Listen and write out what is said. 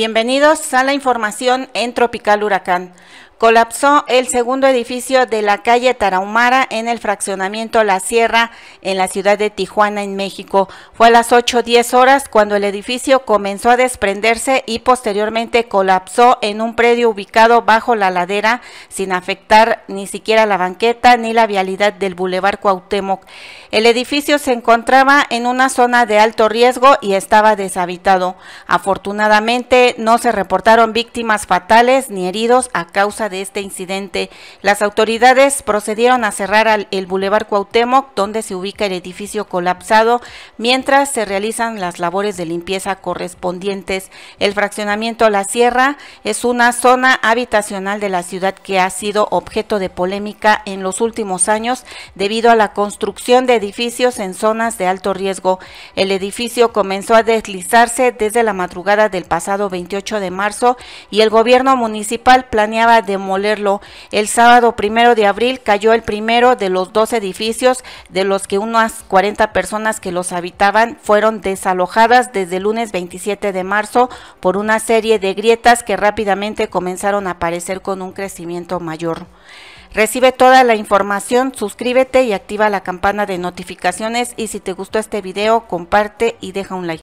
Bienvenidos a la información en Tropical Huracán colapsó el segundo edificio de la calle Tarahumara en el fraccionamiento La Sierra en la ciudad de Tijuana, en México. Fue a las 8.10 horas cuando el edificio comenzó a desprenderse y posteriormente colapsó en un predio ubicado bajo la ladera sin afectar ni siquiera la banqueta ni la vialidad del bulevar Cuauhtémoc. El edificio se encontraba en una zona de alto riesgo y estaba deshabitado. Afortunadamente no se reportaron víctimas fatales ni heridos a causa de este incidente. Las autoridades procedieron a cerrar el bulevar Cuauhtémoc, donde se ubica el edificio colapsado, mientras se realizan las labores de limpieza correspondientes. El fraccionamiento La Sierra es una zona habitacional de la ciudad que ha sido objeto de polémica en los últimos años debido a la construcción de edificios en zonas de alto riesgo. El edificio comenzó a deslizarse desde la madrugada del pasado 28 de marzo y el gobierno municipal planeaba de molerlo. El sábado primero de abril cayó el primero de los dos edificios, de los que unas 40 personas que los habitaban fueron desalojadas desde el lunes 27 de marzo por una serie de grietas que rápidamente comenzaron a aparecer con un crecimiento mayor. Recibe toda la información, suscríbete y activa la campana de notificaciones y si te gustó este video comparte y deja un like.